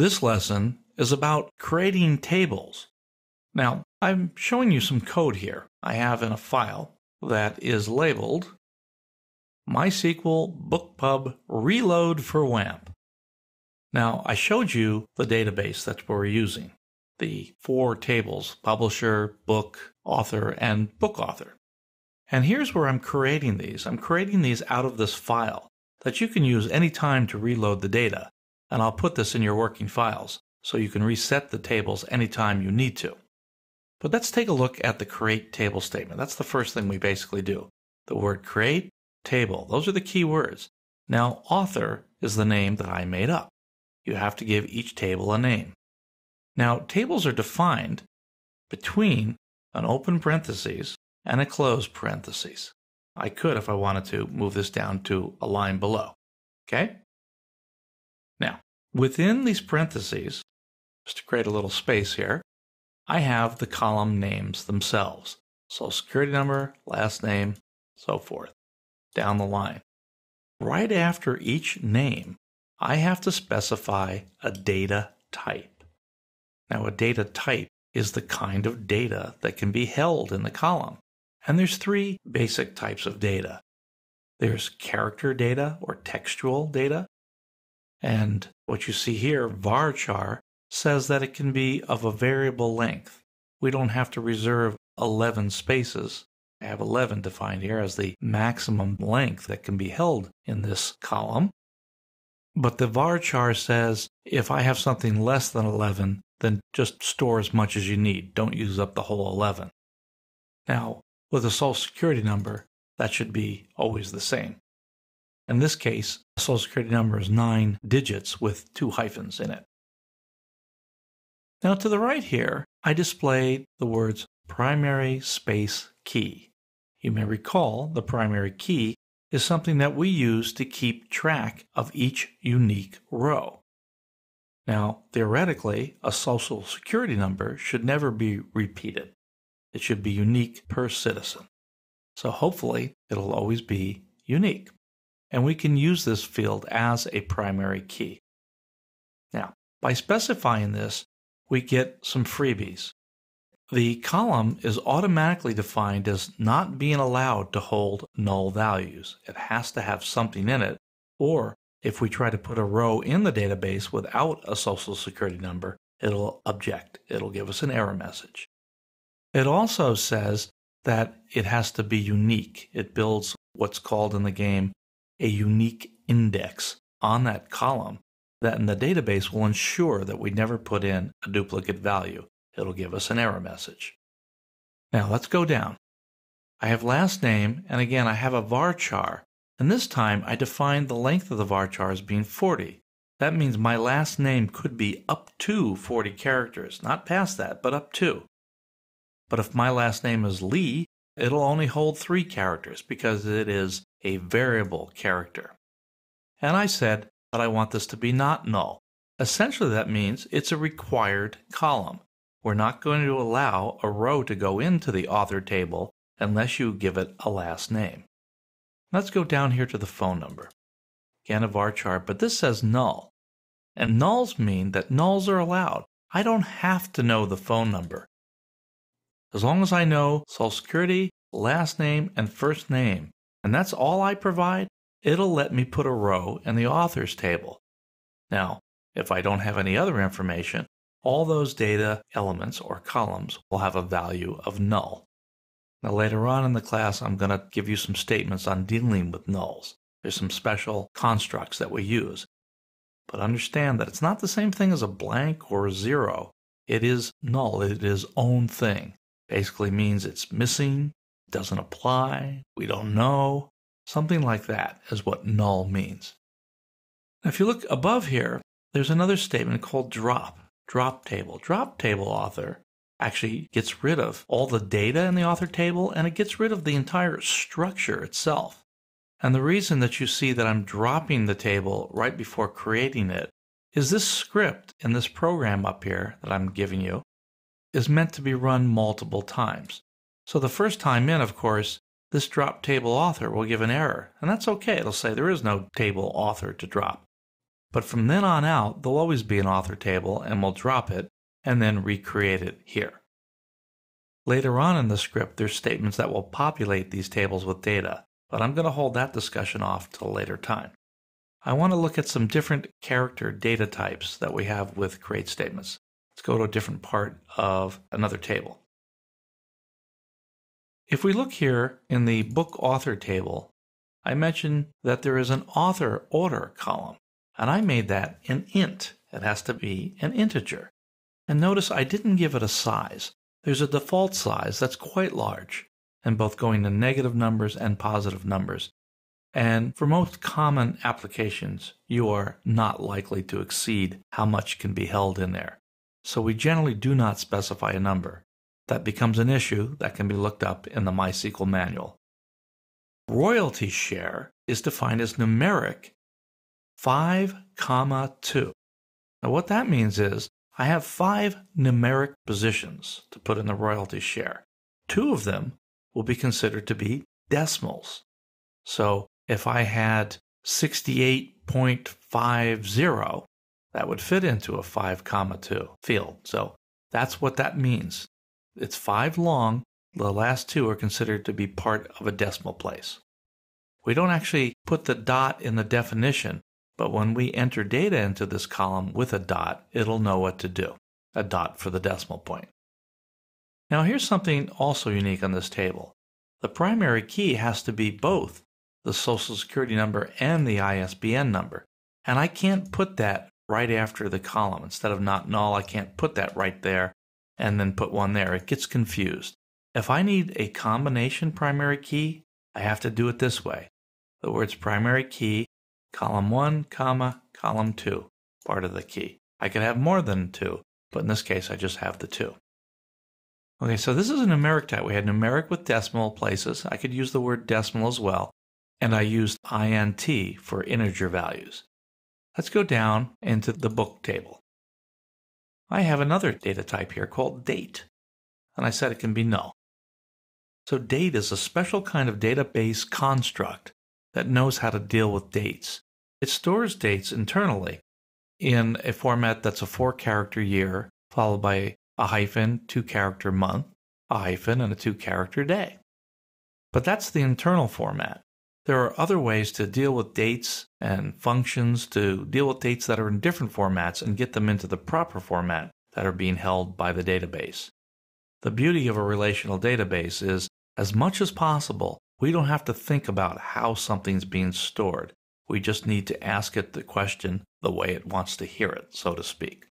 This lesson is about creating tables. Now, I'm showing you some code here I have in a file that is labeled MySQL BookPub Reload for WAMP. Now, I showed you the database that we're using, the four tables, publisher, book, author, and book author. And here's where I'm creating these. I'm creating these out of this file that you can use anytime to reload the data and I'll put this in your working files so you can reset the tables anytime you need to. But let's take a look at the create table statement. That's the first thing we basically do. The word create, table, those are the key words. Now, author is the name that I made up. You have to give each table a name. Now, tables are defined between an open parenthesis and a closed parenthesis. I could, if I wanted to, move this down to a line below. Okay? Within these parentheses, just to create a little space here, I have the column names themselves. Social security number, last name, so forth, down the line. Right after each name, I have to specify a data type. Now, a data type is the kind of data that can be held in the column. And there's three basic types of data. There's character data or textual data, and what you see here, varchar, says that it can be of a variable length. We don't have to reserve 11 spaces. I have 11 defined here as the maximum length that can be held in this column. But the varchar says if I have something less than 11, then just store as much as you need. Don't use up the whole 11. Now, with a social security number, that should be always the same. In this case, the Social Security number is nine digits with two hyphens in it. Now to the right here, I display the words primary space key. You may recall the primary key is something that we use to keep track of each unique row. Now, theoretically, a social security number should never be repeated. It should be unique per citizen. So hopefully, it'll always be unique and we can use this field as a primary key. Now, by specifying this, we get some freebies. The column is automatically defined as not being allowed to hold null values. It has to have something in it, or if we try to put a row in the database without a social security number, it'll object. It'll give us an error message. It also says that it has to be unique. It builds what's called in the game a unique index on that column that in the database will ensure that we never put in a duplicate value. It'll give us an error message. Now let's go down. I have last name, and again, I have a varchar, and this time I defined the length of the varchar as being 40. That means my last name could be up to 40 characters, not past that, but up to. But if my last name is Lee, it'll only hold three characters because it is a variable character. And I said that I want this to be not null. Essentially, that means it's a required column. We're not going to allow a row to go into the author table unless you give it a last name. Let's go down here to the phone number. Again, a var chart, but this says null. And nulls mean that nulls are allowed. I don't have to know the phone number as long as I know Social Security, last name, and first name, and that's all I provide, it'll let me put a row in the authors table. Now, if I don't have any other information, all those data elements or columns will have a value of null. Now, later on in the class, I'm going to give you some statements on dealing with nulls. There's some special constructs that we use. But understand that it's not the same thing as a blank or a zero. It is null, it is own thing basically means it's missing, doesn't apply, we don't know, something like that is what null means. Now, if you look above here, there's another statement called drop, drop table. Drop table author actually gets rid of all the data in the author table and it gets rid of the entire structure itself. And the reason that you see that I'm dropping the table right before creating it is this script in this program up here that I'm giving you is meant to be run multiple times. So the first time in, of course, this drop table author will give an error, and that's okay. It'll say there is no table author to drop. But from then on out, there'll always be an author table, and we'll drop it and then recreate it here. Later on in the script, there's statements that will populate these tables with data, but I'm going to hold that discussion off till a later time. I want to look at some different character data types that we have with create statements. Let's go to a different part of another table. If we look here in the book author table, I mentioned that there is an author order column, and I made that an int. It has to be an integer. And notice I didn't give it a size. There's a default size that's quite large, and both going to negative numbers and positive numbers. And for most common applications, you are not likely to exceed how much can be held in there so we generally do not specify a number. That becomes an issue that can be looked up in the MySQL manual. Royalty share is defined as numeric 5, comma 2. Now what that means is I have five numeric positions to put in the royalty share. Two of them will be considered to be decimals. So if I had 68.50, that would fit into a 5 comma 2 field. So that's what that means. It's 5 long. The last two are considered to be part of a decimal place. We don't actually put the dot in the definition, but when we enter data into this column with a dot, it'll know what to do. A dot for the decimal point. Now here's something also unique on this table. The primary key has to be both the social security number and the ISBN number. And I can't put that right after the column. Instead of not null, I can't put that right there and then put one there. It gets confused. If I need a combination primary key, I have to do it this way. The words primary key, column 1, comma, column 2, part of the key. I could have more than two, but in this case, I just have the two. Okay, so this is a numeric type. We had numeric with decimal places. I could use the word decimal as well. And I used INT for integer values. Let's go down into the book table. I have another data type here called date, and I said it can be null. So date is a special kind of database construct that knows how to deal with dates. It stores dates internally in a format that's a four character year, followed by a hyphen, two character month, a hyphen, and a two character day. But that's the internal format. There are other ways to deal with dates and functions to deal with dates that are in different formats and get them into the proper format that are being held by the database. The beauty of a relational database is, as much as possible, we don't have to think about how something's being stored. We just need to ask it the question the way it wants to hear it, so to speak.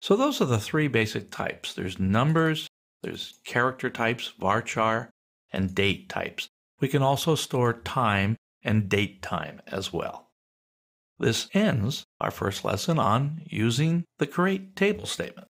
So those are the three basic types. There's numbers, there's character types, varchar, and date types. We can also store time and date time as well. This ends our first lesson on using the create table statement.